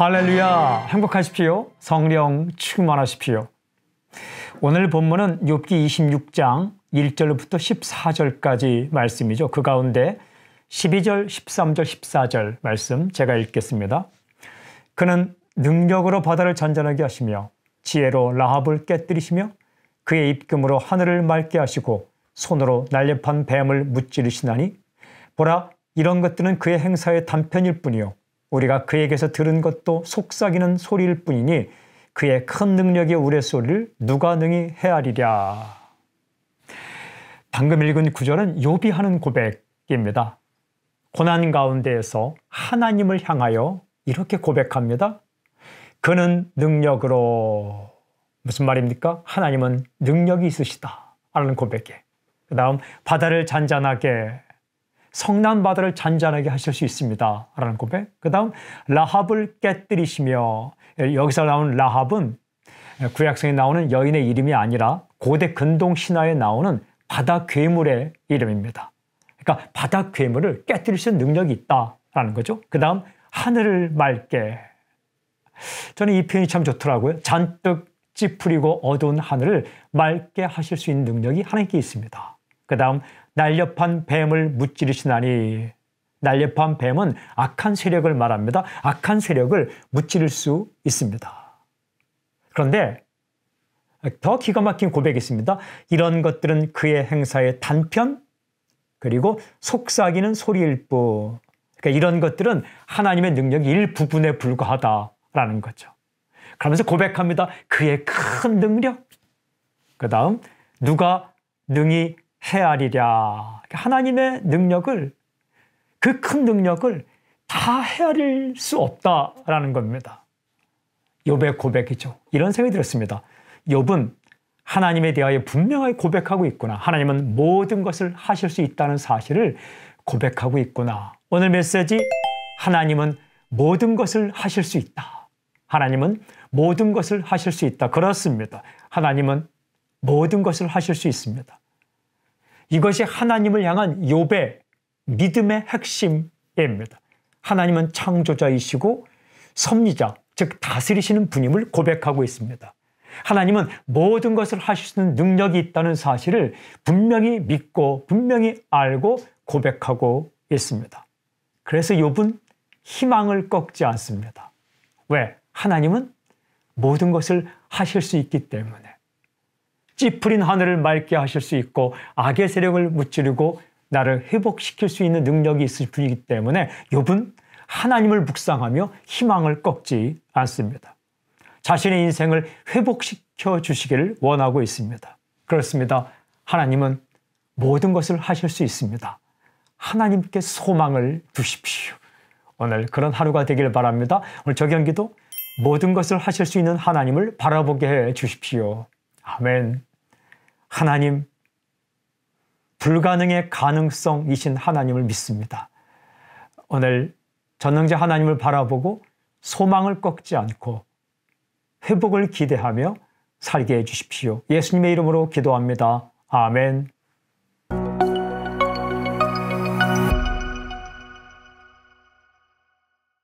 할렐루야! 행복하십시오. 성령 충만하십시오. 오늘 본문은 욥기 26장 1절부터 14절까지 말씀이죠. 그 가운데 12절, 13절, 14절 말씀 제가 읽겠습니다. 그는 능력으로 바다를 잔잔하게 하시며 지혜로 라합을 깨뜨리시며 그의 입금으로 하늘을 맑게 하시고 손으로 날렵한 뱀을 무찌르시나니 보라 이런 것들은 그의 행사의 단편일 뿐이요 우리가 그에게서 들은 것도 속삭이는 소리일 뿐이니 그의 큰 능력의 우레소리를 누가 능히 헤아리랴. 방금 읽은 구절은 요비하는 고백입니다. 고난 가운데에서 하나님을 향하여 이렇게 고백합니다. 그는 능력으로 무슨 말입니까? 하나님은 능력이 있으시다 라는 고백에 그 다음 바다를 잔잔하게 성난 바다를 잔잔하게 하실 수 있습니다. 라는 고백. 그 다음 라합을 깨뜨리시며 예, 여기서 나온 라합은 예, 구약성에 나오는 여인의 이름이 아니라 고대 근동 신화에 나오는 바다 괴물의 이름입니다. 그러니까 바다 괴물을 깨뜨릴 수 있는 능력이 있다라는 거죠. 그 다음 하늘을 맑게 저는 이 표현이 참 좋더라고요. 잔뜩 찌푸리고 어두운 하늘을 맑게 하실 수 있는 능력이 하나님께 있습니다. 그 다음 날렵한 뱀을 무찌르시나니 날렵한 뱀은 악한 세력을 말합니다. 악한 세력을 무찌를 수 있습니다. 그런데 더 기가 막힌 고백이 있습니다. 이런 것들은 그의 행사의 단편 그리고 속삭이는 소리일 뿐. 그러니까 이런 것들은 하나님의 능력이 일부분에 불과하다라는 거죠. 그러면서 고백합니다. 그의 큰 능력. 그 다음 누가 능히 헤아리랴. 하나님의 능력을 그 큰 능력을 다 헤아릴 수 없다라는 겁니다. 욥의 고백이죠. 이런 생각이 들었습니다. 욥은 하나님에 대하여 분명하게 고백하고 있구나. 하나님은 모든 것을 하실 수 있다는 사실을 고백하고 있구나. 오늘 메시지 하나님은 모든 것을 하실 수 있다. 하나님은 모든 것을 하실 수 있다. 그렇습니다. 하나님은 모든 것을 하실 수 있습니다. 이것이 하나님을 향한 요배 믿음의 핵심입니다. 하나님은 창조자이시고 섭리자, 즉 다스리시는 분임을 고백하고 있습니다. 하나님은 모든 것을 하시는 능력이 있다는 사실을 분명히 믿고 분명히 알고 고백하고 있습니다. 그래서 욥은 희망을 꺾지 않습니다. 왜? 하나님은 모든 것을 하실 수 있기 때문에. 찌푸린 하늘을 맑게 하실 수 있고 악의 세력을 무찌르고 나를 회복시킬 수 있는 능력이 있을뿐이기 때문에 욥은 하나님을 묵상하며 희망을 꺾지 않습니다. 자신의 인생을 회복시켜 주시기를 원하고 있습니다. 그렇습니다. 하나님은 모든 것을 하실 수 있습니다. 하나님께 소망을 두십시오. 오늘 그런 하루가 되길 바랍니다. 오늘 저경기도 모든 것을 하실 수 있는 하나님을 바라보게 해 주십시오. 아멘. 하나님, 불가능의 가능성이신 하나님을 믿습니다. 오늘 전능자 하나님을 바라보고 소망을 꺾지 않고 회복을 기대하며 살게 해주십시오. 예수님의 이름으로 기도합니다. 아멘.